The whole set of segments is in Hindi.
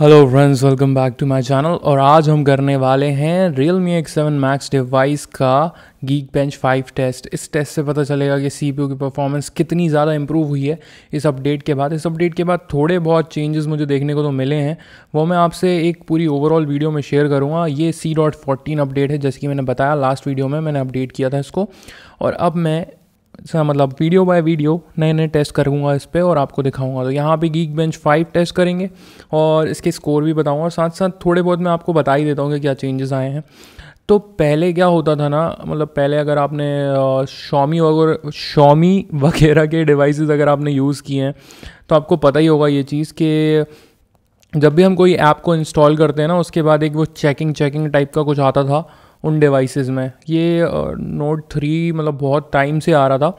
hello friends welcome back to my channel और आज हम करने वाले हैं Realme X seven Max device का गीक बेंच फाइव टेस्ट इस टेस्ट से पता चलेगा कि सी की परफॉर्मेंस कितनी ज़्यादा इंप्रूव हुई है इस अपडेट के बाद इस अपडेट के बाद थोड़े बहुत चेंजेस मुझे देखने को तो मिले हैं वो मैं आपसे एक पूरी ओवरऑल वीडियो में शेयर करूँगा ये सी डॉट फोर्टीन अपडेट है जैसे कि मैंने बताया लास्ट वीडियो में मैंने अपडेट किया था इसको और अब मैं मतलब वीडियो बाय वीडियो नए नए टेस्ट करूँगा इस पर और आपको दिखाऊंगा तो यहाँ पे गीक बेंच फाइव टेस्ट करेंगे और इसके स्कोर भी बताऊँगा और साथ साथ थोड़े बहुत मैं आपको बता ही देता हूँ कि क्या चेंजेस आए हैं तो पहले क्या होता था ना मतलब पहले अगर आपने शॉमी वगैरह शॉमी वगैरह के डिवाइस अगर आपने यूज़ किए हैं तो आपको पता ही होगा ये चीज़ कि जब भी हम कोई ऐप को इंस्टॉल करते हैं ना उसके बाद एक वो चेकिंग चेकिंग टाइप का कुछ आता था उन डिवाइसेस में ये नोट थ्री मतलब बहुत टाइम से आ रहा था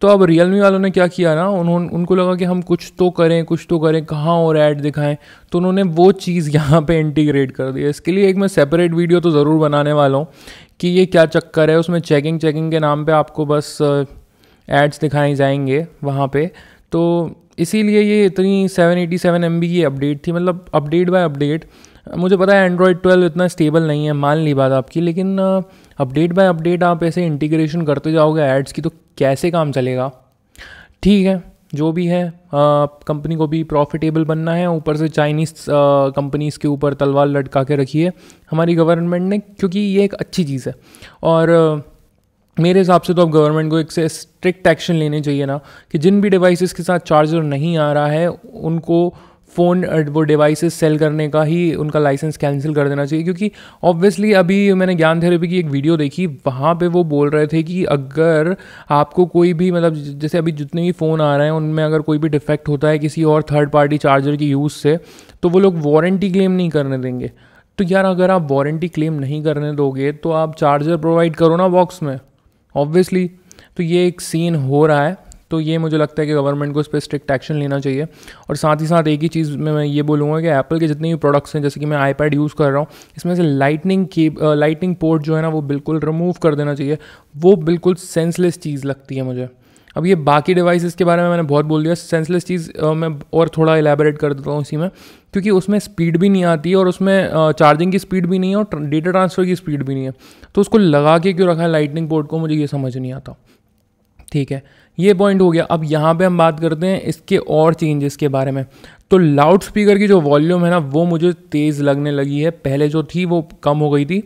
तो अब रियल मी वालों ने क्या किया ना उन्होंने उनको लगा कि हम कुछ तो करें कुछ तो करें कहाँ और ऐड दिखाएं तो उन्होंने वो चीज़ यहाँ पे इंटीग्रेट कर दिया इसके लिए एक मैं सेपरेट वीडियो तो ज़रूर बनाने वाला हूँ कि ये क्या चक्कर है उसमें चेकिंग चेकिंग के नाम पर आपको बस एड्स दिखाए जाएंगे वहाँ पर तो इसीलिए ये इतनी 787 बी की अपडेट थी मतलब अपडेट बाय अपडेट मुझे पता है एंड्रॉयड 12 इतना स्टेबल नहीं है मान ली बात आपकी लेकिन अपडेट बाय अपडेट आप ऐसे इंटीग्रेशन करते जाओगे एड्स की तो कैसे काम चलेगा ठीक है जो भी है कंपनी uh, को भी प्रॉफिटेबल बनना है ऊपर से चाइनीज़ कंपनीज़ uh, के ऊपर तलवार लटका के रखी है हमारी गवर्नमेंट ने क्योंकि ये एक अच्छी चीज़ है और uh, मेरे हिसाब से तो अब गवर्नमेंट को एक से स्ट्रिक्ट एक्शन लेने चाहिए ना कि जिन भी डिवाइसेस के साथ चार्जर नहीं आ रहा है उनको फ़ोन वो डिवाइसेस सेल करने का ही उनका लाइसेंस कैंसिल कर देना चाहिए क्योंकि ऑब्वियसली अभी मैंने ज्ञान थेरेपी की एक वीडियो देखी वहाँ पे वो बोल रहे थे कि अगर आपको कोई भी मतलब जैसे अभी जितने भी फ़ोन आ रहे हैं उनमें अगर कोई भी डिफेक्ट होता है किसी और थर्ड पार्टी चार्जर की यूज़ से तो वो लोग वारंटी क्लेम नहीं करने देंगे तो यार अगर आप वारंटी क्लेम नहीं करने दोगे तो आप चार्जर प्रोवाइड करो ना बॉक्स में ऑब्वियसली तो ये एक सीन हो रहा है तो ये मुझे लगता है कि गवर्नमेंट को इस पर स्ट्रिक्ट एक्शन लेना चाहिए और साथ ही साथ एक ही चीज़ में मैं ये बोलूँगा कि एप्पल के जितने भी प्रोडक्ट्स हैं जैसे कि मैं आईपैड यूज़ कर रहा हूँ इसमें से लाइटनिंग के लाइटनिंग पोर्ट जो है ना वो बिल्कुल रिमूव कर देना चाहिए वो बिल्कुल सेंसलेस चीज़ लगती है मुझे अब ये बाकी डिवाइसेस के बारे में मैंने बहुत बोल दिया सेंसलेस चीज़ मैं और थोड़ा एलेबरेट कर देता हूँ इसी में क्योंकि उसमें स्पीड भी नहीं आती और उसमें चार्जिंग की स्पीड भी नहीं है और डेटा ट्रांसफ़र की स्पीड भी नहीं है तो उसको लगा के क्यों रखा है लाइटनिंग पोर्ट को मुझे ये समझ नहीं आता ठीक है ये पॉइंट हो गया अब यहाँ पे हम बात करते हैं इसके और चेंजेस के बारे में तो लाउड स्पीकर की जो वॉल्यूम है ना वो मुझे तेज़ लगने लगी है पहले जो थी वो कम हो गई थी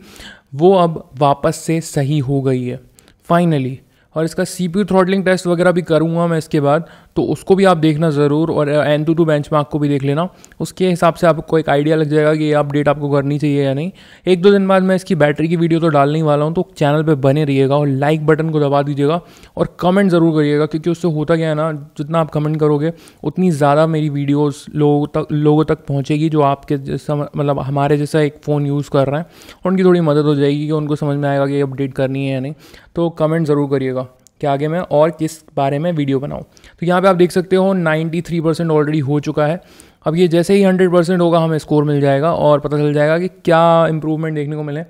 वो अब वापस से सही हो गई है फाइनली और इसका सी पी थ्रॉडलिंग टेस्ट वगैरह भी करूँगा मैं इसके बाद तो उसको भी आप देखना ज़रूर और एन टू टू बेंच को भी देख लेना उसके हिसाब से आपको एक आइडिया लग जाएगा कि ये अपडेट आपको करनी चाहिए या नहीं एक दो दिन बाद मैं इसकी बैटरी की वीडियो तो डालने ही वाला हूँ तो चैनल पर बने रहिएगा और लाइक बटन को दबा दीजिएगा और कमेंट ज़रूर करिएगा क्योंकि उससे होता क्या है ना जितना आप कमेंट करोगे उतनी ज़्यादा मेरी वीडियोज़ लोगों तक लोगों तक पहुँचेगी जो आपके जैसा मतलब हमारे जैसा एक फ़ोन यूज़ कर रहे हैं उनकी थोड़ी मदद हो जाएगी कि उनको समझ में आएगा कि अपडेट करनी है या नहीं तो कमेंट ज़रूर करिएगा कि आगे मैं और किस बारे में वीडियो बनाऊँ तो यहाँ पे आप देख सकते हो 93 परसेंट ऑलरेडी हो चुका है अब ये जैसे ही 100 परसेंट होगा हमें स्कोर मिल जाएगा और पता चल जाएगा कि क्या इंप्रूवमेंट देखने को मिले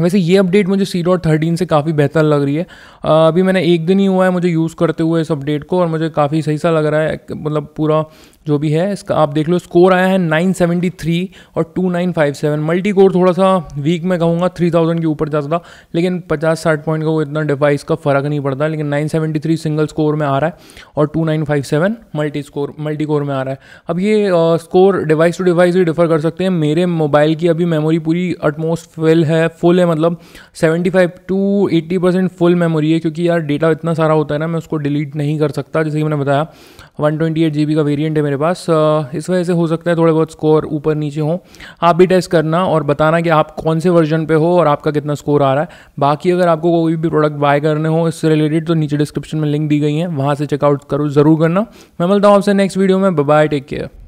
वैसे ये अपडेट मुझे सी डॉट थर्टीन से काफ़ी बेहतर लग रही है अभी मैंने एक दिन ही हुआ है मुझे यूज़ करते हुए इस अपडेट को और मुझे काफ़ी सही सा लग रहा है मतलब पूरा जो भी है इसका आप देख लो स्कोर आया है 973 और 2957 मल्टी कोर थोड़ा सा वीक में कहूँगा 3000 के ऊपर जाता था लेकिन 50-60 पॉइंट का वो इतना डिवाइस का फ़र्क नहीं पड़ता लेकिन 973 सिंगल स्कोर में आ रहा है और 2957 मल्टी स्कोर मल्टी कोर में आ रहा है अब ये स्कोर डिवाइस टू डिवाइस भी डिफर कर सकते हैं मेरे मोबाइल की अभी मेमोरी पूरी अटमोस्ट फिल है फुल है मतलब five to 80 percent full memory है क्योंकि यार डेटा इतना सारा होता है ना मैं उसको डिलीट नहीं कर सकता जैसे कि मैंने बताया one twenty eight G B का वेरियंट है मेरे पास इस वजह से हो सकता है थोड़े बहुत स्कोर ऊपर नीचे हों आप भी टेस्ट करना और बताना कि आप कौन से वर्जन पे हो और आपका कितना स्कोर आ रहा है बाकी अगर आपको कोई भी प्रोडक्ट बाय करने हो इससे रिलेटेड तो नीचे डिस्क्रिप्शन में लिंक दी गई है वहाँ से चेकआउट करो ज़रूर करना मैं मिलता हूँ आपसे नेक्स्ट वीडियो में बाय टेक केयर